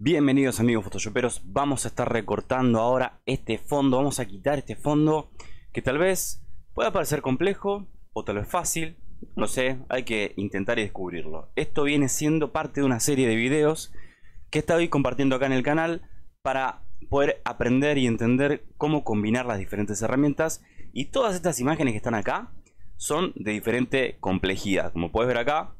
Bienvenidos amigos photoshoperos, vamos a estar recortando ahora este fondo, vamos a quitar este fondo que tal vez pueda parecer complejo o tal vez fácil, no sé, hay que intentar y descubrirlo. Esto viene siendo parte de una serie de videos que estoy compartiendo acá en el canal para poder aprender y entender cómo combinar las diferentes herramientas y todas estas imágenes que están acá son de diferente complejidad, como puedes ver acá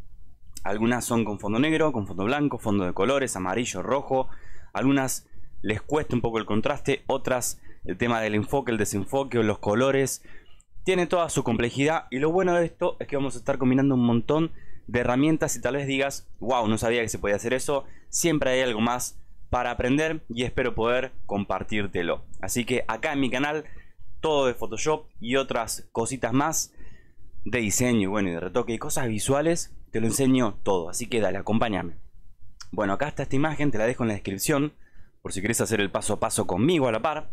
algunas son con fondo negro, con fondo blanco, fondo de colores, amarillo, rojo. Algunas les cuesta un poco el contraste, otras el tema del enfoque, el desenfoque los colores. Tiene toda su complejidad y lo bueno de esto es que vamos a estar combinando un montón de herramientas y tal vez digas, wow, no sabía que se podía hacer eso. Siempre hay algo más para aprender y espero poder compartírtelo. Así que acá en mi canal, todo de Photoshop y otras cositas más de diseño, bueno, y de retoque y cosas visuales te lo enseño todo, así que dale, acompáñame. Bueno, acá está esta imagen, te la dejo en la descripción, por si querés hacer el paso a paso conmigo a la par.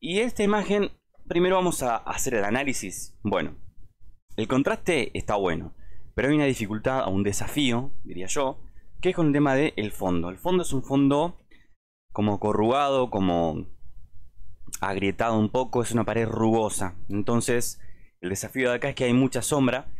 Y esta imagen, primero vamos a hacer el análisis. Bueno, el contraste está bueno, pero hay una dificultad un desafío, diría yo, que es con el tema del fondo. El fondo es un fondo como corrugado, como agrietado un poco, es una pared rugosa. Entonces, el desafío de acá es que hay mucha sombra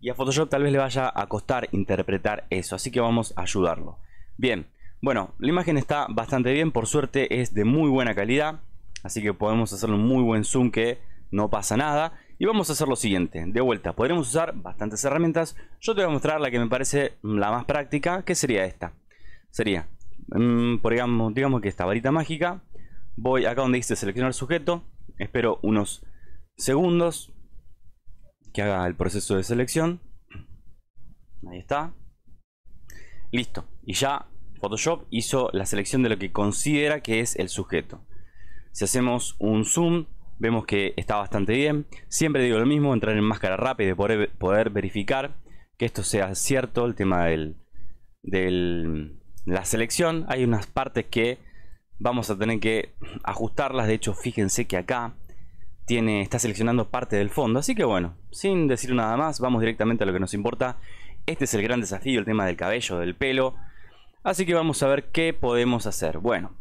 y a Photoshop tal vez le vaya a costar interpretar eso, así que vamos a ayudarlo. Bien, bueno, la imagen está bastante bien, por suerte es de muy buena calidad, así que podemos hacer un muy buen zoom que no pasa nada. Y vamos a hacer lo siguiente, de vuelta, podremos usar bastantes herramientas, yo te voy a mostrar la que me parece la más práctica, que sería esta. Sería, mm, por digamos, digamos que esta varita mágica, voy acá donde dice seleccionar sujeto, espero unos segundos, que haga el proceso de selección. Ahí está. Listo. Y ya Photoshop hizo la selección de lo que considera que es el sujeto. Si hacemos un zoom, vemos que está bastante bien. Siempre digo lo mismo, entrar en máscara rápida y poder, verificar que esto sea cierto, el tema del, la selección. Hay unas partes que vamos a tener que ajustarlas. De hecho, fíjense que acá está seleccionando parte del fondo. Así que bueno, sin decir nada más, vamos directamente a lo que nos importa. Este es el gran desafío, el tema del cabello, del pelo. Así que vamos a ver qué podemos hacer. Bueno,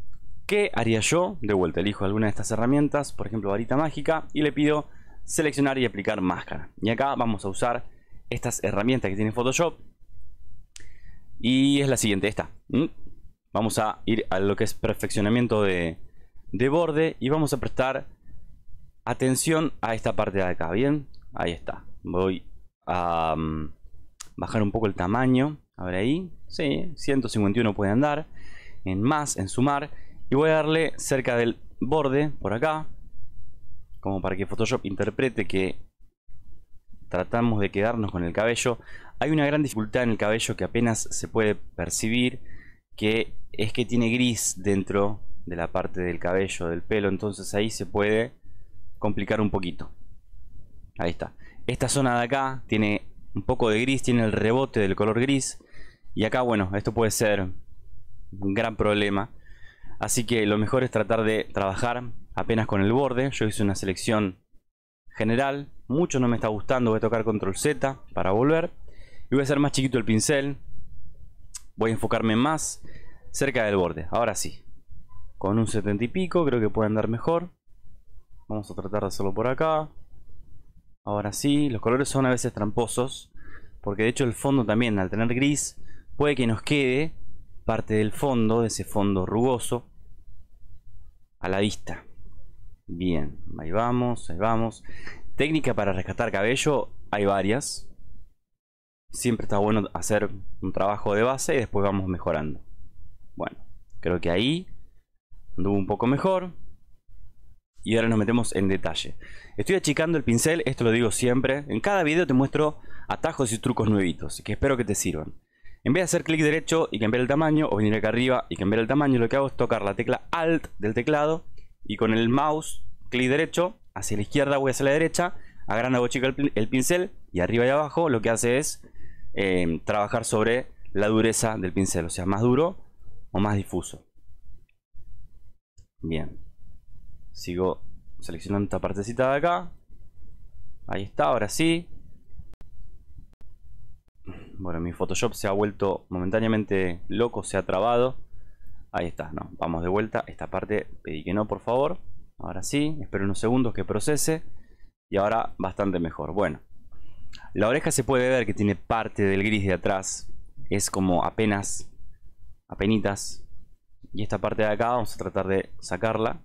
¿qué haría yo? De vuelta elijo alguna de estas herramientas, por ejemplo varita mágica, y le pido seleccionar y aplicar máscara. Y acá vamos a usar estas herramientas que tiene Photoshop. Y es la siguiente, esta. ¿Mm? Vamos a ir a lo que es perfeccionamiento de, de borde y vamos a prestar Atención a esta parte de acá, ¿bien? Ahí está. Voy a mm, bajar un poco el tamaño. A ver ahí. Sí, 151 puede andar. En más, en sumar. Y voy a darle cerca del borde, por acá. Como para que Photoshop interprete que tratamos de quedarnos con el cabello. Hay una gran dificultad en el cabello que apenas se puede percibir. Que es que tiene gris dentro de la parte del cabello, del pelo. Entonces ahí se puede complicar un poquito. Ahí está. Esta zona de acá tiene un poco de gris, tiene el rebote del color gris. Y acá, bueno, esto puede ser un gran problema. Así que lo mejor es tratar de trabajar apenas con el borde. Yo hice una selección general. Mucho no me está gustando. Voy a tocar control Z para volver. Y voy a hacer más chiquito el pincel. Voy a enfocarme más cerca del borde. Ahora sí. Con un 70 y pico creo que puede andar mejor. Vamos a tratar de hacerlo por acá. Ahora sí, los colores son a veces tramposos. Porque de hecho el fondo también, al tener gris, puede que nos quede parte del fondo, de ese fondo rugoso, a la vista. Bien, ahí vamos, ahí vamos. Técnica para rescatar cabello, hay varias. Siempre está bueno hacer un trabajo de base y después vamos mejorando. Bueno, creo que ahí anduvo un poco mejor y ahora nos metemos en detalle. Estoy achicando el pincel, esto lo digo siempre. En cada video te muestro atajos y trucos nuevitos, que espero que te sirvan. En vez de hacer clic derecho y cambiar el tamaño, o venir acá arriba y cambiar el tamaño, lo que hago es tocar la tecla Alt del teclado y con el mouse, clic derecho, hacia la izquierda o hacia la derecha, agranda o chica el, pincel y arriba y abajo lo que hace es em, trabajar sobre la dureza del pincel, o sea, más duro o más difuso. Bien. Sigo seleccionando esta partecita de acá. Ahí está, ahora sí. Bueno, mi Photoshop se ha vuelto momentáneamente loco, se ha trabado. Ahí está, no, vamos de vuelta. Esta parte pedí que no, por favor. Ahora sí, espero unos segundos que procese. Y ahora bastante mejor. Bueno, la oreja se puede ver que tiene parte del gris de atrás. Es como apenas, apenitas. Y esta parte de acá vamos a tratar de sacarla.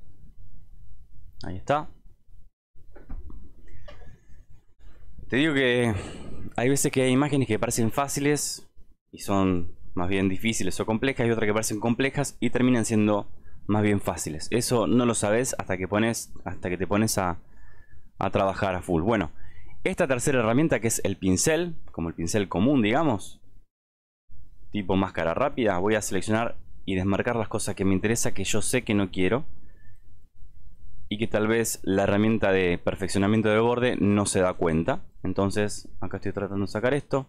Ahí está. Te digo que hay veces que hay imágenes que parecen fáciles y son más bien difíciles o complejas y otras que parecen complejas y terminan siendo más bien fáciles. Eso no lo sabes hasta que pones hasta que te pones a, a trabajar a full. Bueno, esta tercera herramienta que es el pincel, como el pincel común, digamos, tipo máscara rápida, voy a seleccionar y desmarcar las cosas que me interesa que yo sé que no quiero y que tal vez la herramienta de perfeccionamiento de borde no se da cuenta. Entonces acá estoy tratando de sacar esto,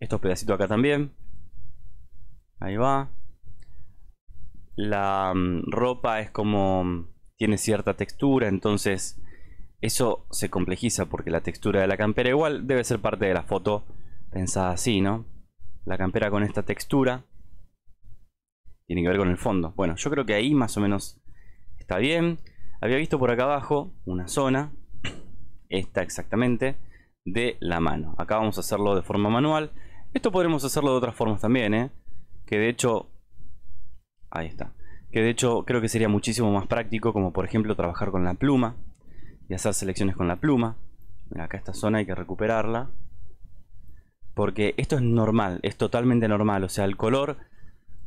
estos pedacitos acá también. Ahí va. La mm, ropa es como mm, tiene cierta textura, entonces eso se complejiza porque la textura de la campera igual debe ser parte de la foto pensada así, ¿no? La campera con esta textura tiene que ver con el fondo. Bueno, yo creo que ahí más o menos está bien había visto por acá abajo una zona, esta exactamente, de la mano. Acá vamos a hacerlo de forma manual. Esto podremos hacerlo de otras formas también, ¿eh? Que de hecho... Ahí está. Que de hecho creo que sería muchísimo más práctico, como por ejemplo trabajar con la pluma y hacer selecciones con la pluma. acá esta zona hay que recuperarla. Porque esto es normal, es totalmente normal. O sea, el color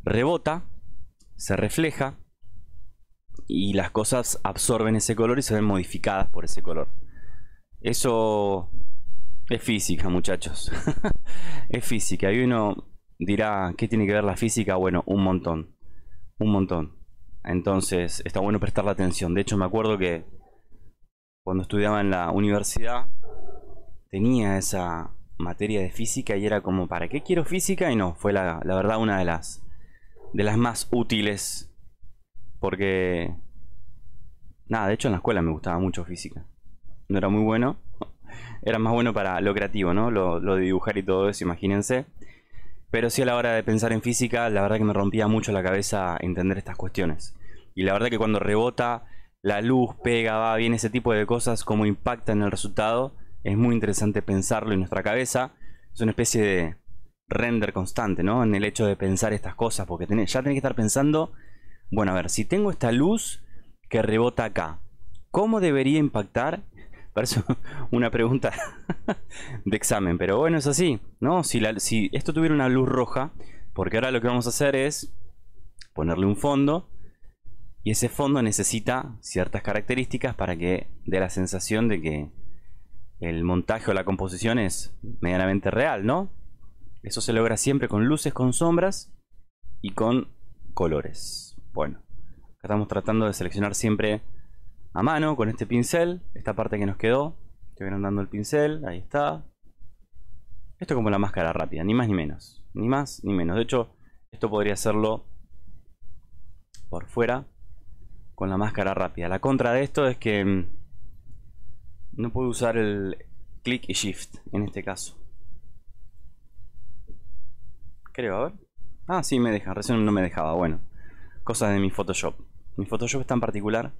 rebota, se refleja y las cosas absorben ese color y se ven modificadas por ese color. Eso es física, muchachos. es física. Y uno dirá, ¿qué tiene que ver la física? Bueno, un montón. Un montón. Entonces, está bueno prestar la atención. De hecho, me acuerdo que cuando estudiaba en la universidad, tenía esa materia de física y era como, ¿para qué quiero física? Y no, fue la, la verdad una de las, de las más útiles porque. Nada, de hecho en la escuela me gustaba mucho física. No era muy bueno. Era más bueno para lo creativo, ¿no? Lo, de dibujar y todo eso, imagínense. Pero sí a la hora de pensar en física, la verdad que me rompía mucho la cabeza entender estas cuestiones. Y la verdad que cuando rebota, la luz pega, va, bien, ese tipo de cosas, cómo en el resultado, es muy interesante pensarlo en nuestra cabeza. Es una especie de render constante, ¿no? En el hecho de pensar estas cosas, porque ya tenés que estar pensando bueno, a ver, si tengo esta luz que rebota acá, ¿cómo debería impactar? Parece una pregunta de examen, pero bueno, es así, ¿no? Si, si esto tuviera una luz roja, porque ahora lo que vamos a hacer es ponerle un fondo, y ese fondo necesita ciertas características para que dé la sensación de que el montaje o la composición es medianamente real, ¿no? Eso se logra siempre con luces, con sombras y con colores. Bueno, estamos tratando de seleccionar siempre a mano con este pincel, esta parte que nos quedó. Estoy dando el pincel, ahí está. Esto como la máscara rápida, ni más ni menos. Ni más ni menos. De hecho, esto podría hacerlo por fuera con la máscara rápida. La contra de esto es que mm, no puedo usar el click y shift en este caso. Creo, a ver. Ah, sí, me deja. Recién no me dejaba. Bueno cosas de mi Photoshop. Mi Photoshop es tan particular.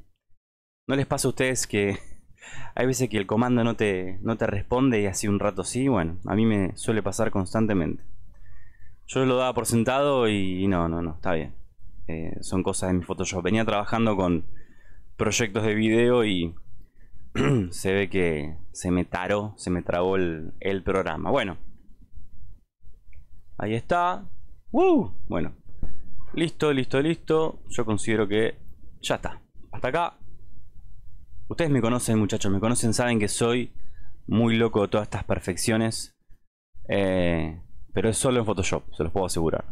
¿No les pasa a ustedes que hay veces que el comando no te, no te responde y así un rato sí? Bueno, a mí me suele pasar constantemente. Yo lo daba por sentado y no, no, no, está bien. Eh, son cosas de mi Photoshop. Venía trabajando con proyectos de video y se ve que se me taró, se me trabó el, el programa. Bueno, ahí está. ¡Woo! ¡Uh! Bueno, Listo, listo, listo. Yo considero que ya está. Hasta acá. Ustedes me conocen, muchachos. Me conocen, saben que soy muy loco de todas estas perfecciones. Eh, pero es solo en Photoshop, se los puedo asegurar.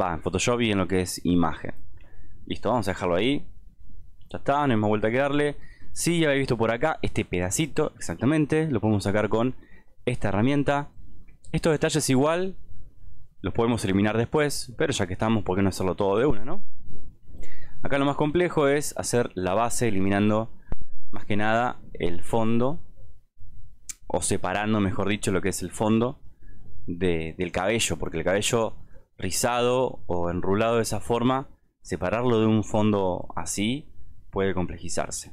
Va, en Photoshop y en lo que es imagen. Listo, vamos a dejarlo ahí. Ya está, no hay más vuelta que darle. Si sí, ya habéis visto por acá este pedacito, exactamente. Lo podemos sacar con esta herramienta. Estos detalles igual los podemos eliminar después, pero ya que estamos, ¿por qué no hacerlo todo de una, no? Acá lo más complejo es hacer la base eliminando más que nada el fondo o separando, mejor dicho, lo que es el fondo del cabello, porque el cabello rizado o enrulado de esa forma, separarlo de un fondo así puede complejizarse.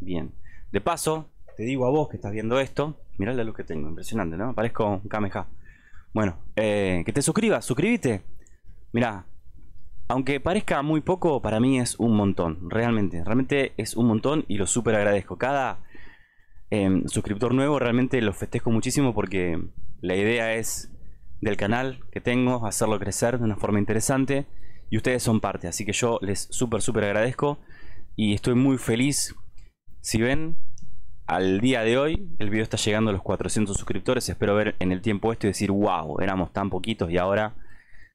Bien, de paso, te digo a vos que estás viendo esto, mirá la luz que tengo, impresionante, ¿no? Parezco un bueno, eh, que te suscribas, suscríbete. mira aunque parezca muy poco, para mí es un montón, realmente. Realmente es un montón y lo súper agradezco. Cada em, suscriptor nuevo realmente lo festejo muchísimo porque la idea es del canal que tengo, hacerlo crecer de una forma interesante y ustedes son parte, así que yo les súper, súper agradezco y estoy muy feliz. Si ven, al día de hoy el video está llegando a los 400 suscriptores. Espero ver en el tiempo esto y decir, wow, éramos tan poquitos y ahora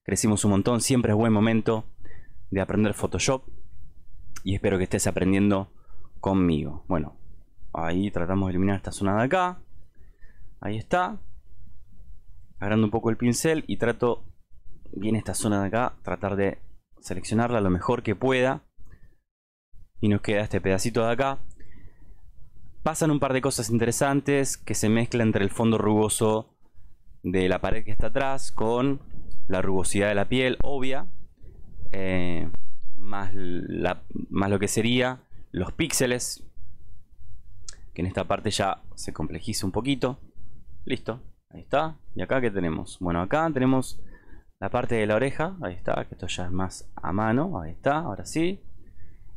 crecimos un montón. Siempre es buen momento de aprender Photoshop y espero que estés aprendiendo conmigo. Bueno, ahí tratamos de eliminar esta zona de acá. Ahí está. Agarrando un poco el pincel y trato bien esta zona de acá, tratar de seleccionarla lo mejor que pueda. Y nos queda este pedacito de acá pasan un par de cosas interesantes que se mezclan entre el fondo rugoso de la pared que está atrás con la rugosidad de la piel obvia, eh, más, lo que sería los píxeles, que en esta parte ya se complejiza un poquito. Listo, ahí está. ¿Y acá qué tenemos? Bueno, acá tenemos la parte de la oreja, ahí está, que esto ya es más a mano, ahí está, ahora sí.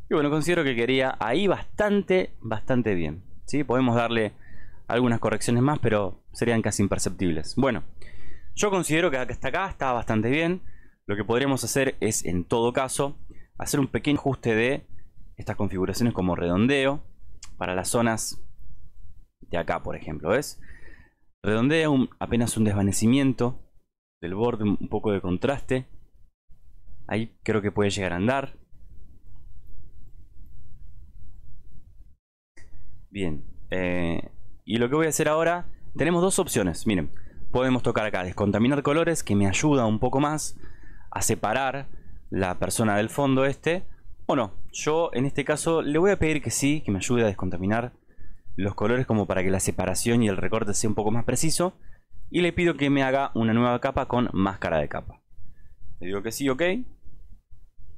Y bueno, considero que quería ahí bastante, bastante bien. Podemos darle algunas correcciones más, pero serían casi imperceptibles. Bueno, yo considero que hasta acá está bastante bien. Lo que podríamos hacer es, en todo caso, hacer un pequeño ajuste de estas configuraciones como redondeo para las zonas de acá, por ejemplo, ¿ves? Redondea un, apenas un desvanecimiento del borde, un poco de contraste. Ahí creo que puede llegar a andar. Bien. Eh, y lo que voy a hacer ahora, tenemos dos opciones. Miren, podemos tocar acá descontaminar colores, que me ayuda un poco más a separar la persona del fondo este. O no, yo en este caso le voy a pedir que sí, que me ayude a descontaminar los colores como para que la separación y el recorte sea un poco más preciso. Y le pido que me haga una nueva capa con máscara de capa. Le digo que sí, ok.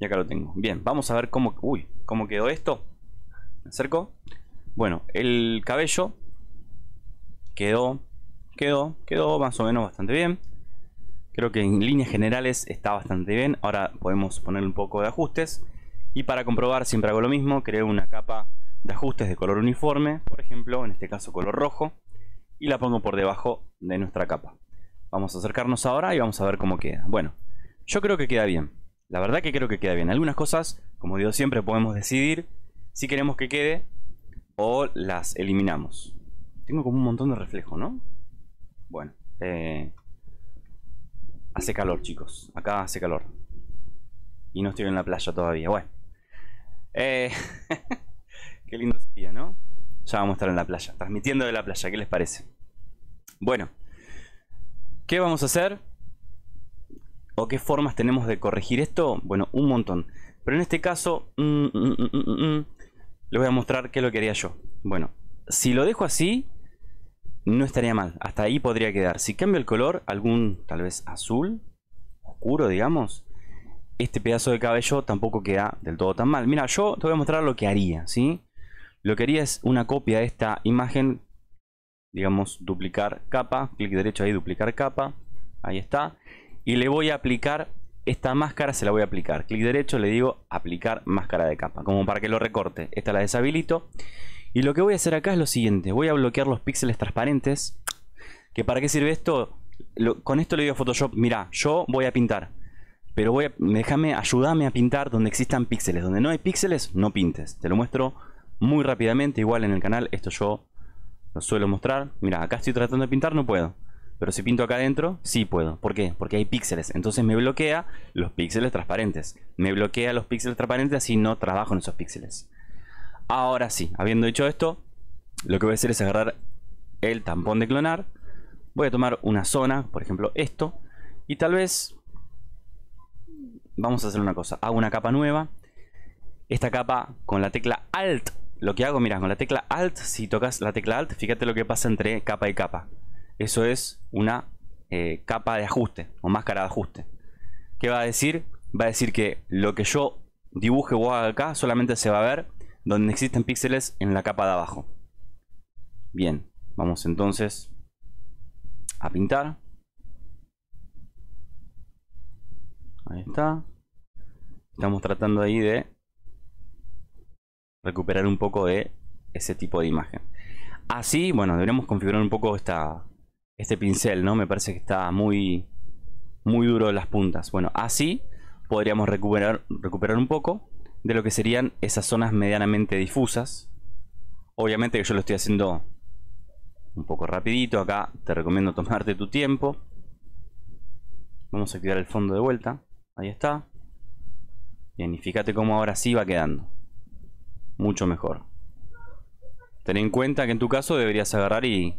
Y acá lo tengo. Bien, vamos a ver cómo, uy, cómo quedó esto. Me acerco. Bueno, el cabello quedó, quedó, quedó más o menos bastante bien. Creo que en líneas generales está bastante bien. Ahora podemos poner un poco de ajustes. Y para comprobar siempre hago lo mismo, creo una capa de ajustes de color uniforme, por ejemplo, en este caso color rojo, y la pongo por debajo de nuestra capa. Vamos a acercarnos ahora y vamos a ver cómo queda. Bueno, yo creo que queda bien. La verdad que creo que queda bien. Algunas cosas, como digo siempre, podemos decidir si queremos que quede o las eliminamos. Tengo como un montón de reflejo, ¿no? Bueno, eh, hace calor, chicos. Acá hace calor. Y no estoy en la playa todavía. Bueno, eh, qué lindo sería, ¿no? Ya vamos a estar en la playa, transmitiendo de la playa. ¿Qué les parece? Bueno, ¿qué vamos a hacer? ¿O qué formas tenemos de corregir esto? Bueno, un montón. Pero en este caso, mm, mm, mm, les voy a mostrar qué lo quería yo. Bueno, si lo dejo así, no estaría mal. Hasta ahí podría quedar. Si cambio el color, algún tal vez azul, oscuro, digamos, este pedazo de cabello tampoco queda del todo tan mal. Mira, yo te voy a mostrar lo que haría, ¿sí? Lo que haría es una copia de esta imagen, digamos, duplicar capa, clic derecho ahí, duplicar capa, ahí está, y le voy a aplicar esta máscara se la voy a aplicar. Clic derecho, le digo aplicar máscara de capa, como para que lo recorte. Esta la deshabilito. Y lo que voy a hacer acá es lo siguiente, voy a bloquear los píxeles transparentes. ¿Que ¿Para qué sirve esto? con esto le digo a Photoshop, mira, yo voy a pintar. Pero voy a, déjame, ayúdame a pintar donde existan píxeles. Donde no hay píxeles, no pintes. Te lo muestro muy rápidamente, igual en el canal, esto yo lo suelo mostrar. Mira, acá estoy tratando de pintar, no puedo. Pero si pinto acá adentro, sí puedo. ¿Por qué? Porque hay píxeles. Entonces me bloquea los píxeles transparentes. Me bloquea los píxeles transparentes así no trabajo en esos píxeles. Ahora sí, habiendo dicho esto, lo que voy a hacer es agarrar el tampón de clonar. Voy a tomar una zona, por ejemplo esto. Y tal vez... Vamos a hacer una cosa. Hago una capa nueva. Esta capa con la tecla Alt. Lo que hago, mirá, con la tecla Alt, si tocas la tecla Alt, fíjate lo que pasa entre capa y capa. Eso es una eh, capa de ajuste o máscara de ajuste. ¿Qué va a decir? Va a decir que lo que yo dibuje o haga acá solamente se va a ver donde existen píxeles en la capa de abajo. Bien, vamos entonces a pintar. Ahí está. Estamos tratando ahí de recuperar un poco de ese tipo de imagen. Así, bueno, deberíamos configurar un poco esta, este pincel, ¿no? Me parece que está muy, muy duro en las puntas. Bueno, así podríamos recuperar, recuperar un poco de lo que serían esas zonas medianamente difusas. Obviamente que yo lo estoy haciendo un poco rapidito. Acá te recomiendo tomarte tu tiempo. Vamos a activar el fondo de vuelta. Ahí está. Bien, y fíjate cómo ahora sí va quedando. Mucho mejor. Ten en cuenta que en tu caso deberías agarrar y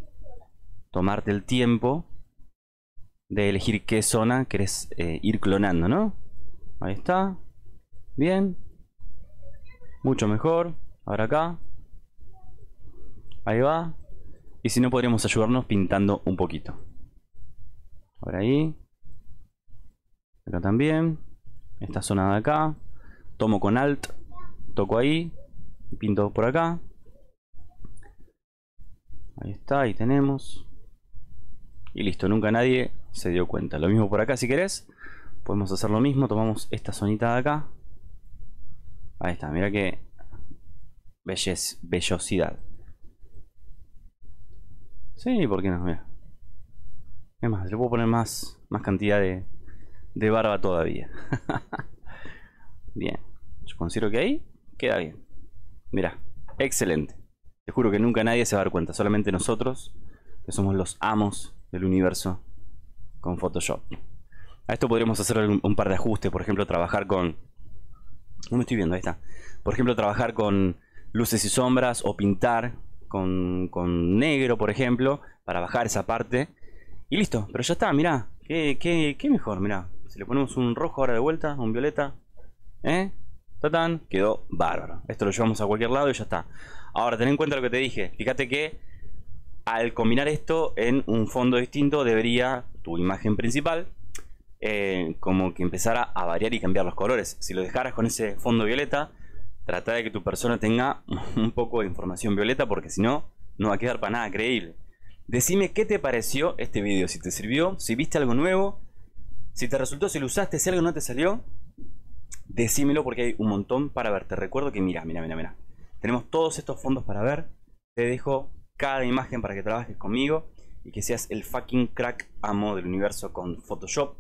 tomarte el tiempo de elegir qué zona querés eh, ir clonando, ¿no? Ahí está. Bien. Mucho mejor. Ahora acá. Ahí va. Y si no, podríamos ayudarnos pintando un poquito. Ahora ahí. Acá también. Esta zona de acá. Tomo con alt. Toco ahí. Y pinto por acá. Ahí está. Ahí tenemos y listo, nunca nadie se dio cuenta. Lo mismo por acá si querés, podemos hacer lo mismo, tomamos esta zonita de acá. Ahí está, mira que belleza, bellosidad. Sí, ¿por qué no? Mira. Es más, le puedo poner más, más cantidad de, de barba todavía. bien, yo considero que ahí queda bien. Mira, excelente. Te juro que nunca nadie se va a dar cuenta, solamente nosotros, que somos los amos del universo con Photoshop. A esto podríamos hacer un, par de ajustes, por ejemplo, trabajar con... No me estoy viendo, ahí está. Por ejemplo, trabajar con luces y sombras o pintar con, con negro, por ejemplo, para bajar esa parte. Y listo, pero ya está, mirá. Qué, qué, qué mejor, mirá. Si le ponemos un rojo ahora de vuelta, un violeta. ¿Eh? Tatán, quedó bárbaro. Esto lo llevamos a cualquier lado y ya está. Ahora, ten en cuenta lo que te dije. Fíjate que al combinar esto en un fondo distinto debería tu imagen principal eh, como que empezara a variar y cambiar los colores. Si lo dejaras con ese fondo violeta, trata de que tu persona tenga un poco de información violeta porque si no, no va a quedar para nada creíble. Decime qué te pareció este video, si te sirvió, si viste algo nuevo, si te resultó, si lo usaste, si algo no te salió, decímelo porque hay un montón para ver. Te recuerdo que mira, mira, mira, mira. Tenemos todos estos fondos para ver. Te dejo cada imagen para que trabajes conmigo y que seas el fucking crack amo del universo con Photoshop.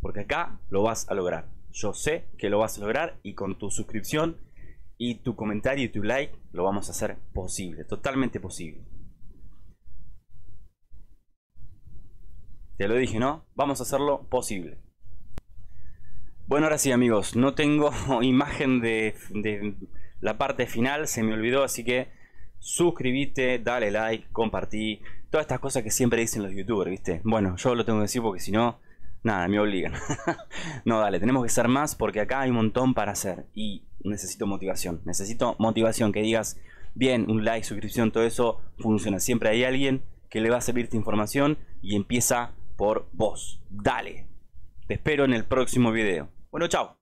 Porque acá lo vas a lograr. Yo sé que lo vas a lograr y con tu suscripción y tu comentario y tu like lo vamos a hacer posible, totalmente posible. Te lo dije, ¿no? Vamos a hacerlo posible. Bueno, ahora sí amigos, no tengo imagen de, de la parte final, se me olvidó, así que suscribite, dale like, compartí, todas estas cosas que siempre dicen los youtubers, ¿viste? Bueno, yo lo tengo que decir porque si no, nada, me obligan. no, dale, tenemos que ser más porque acá hay un montón para hacer y necesito motivación. Necesito motivación que digas, bien, un like, suscripción, todo eso funciona. Siempre hay alguien que le va a servir esta información y empieza por vos. Dale. Te espero en el próximo video. Bueno, chao.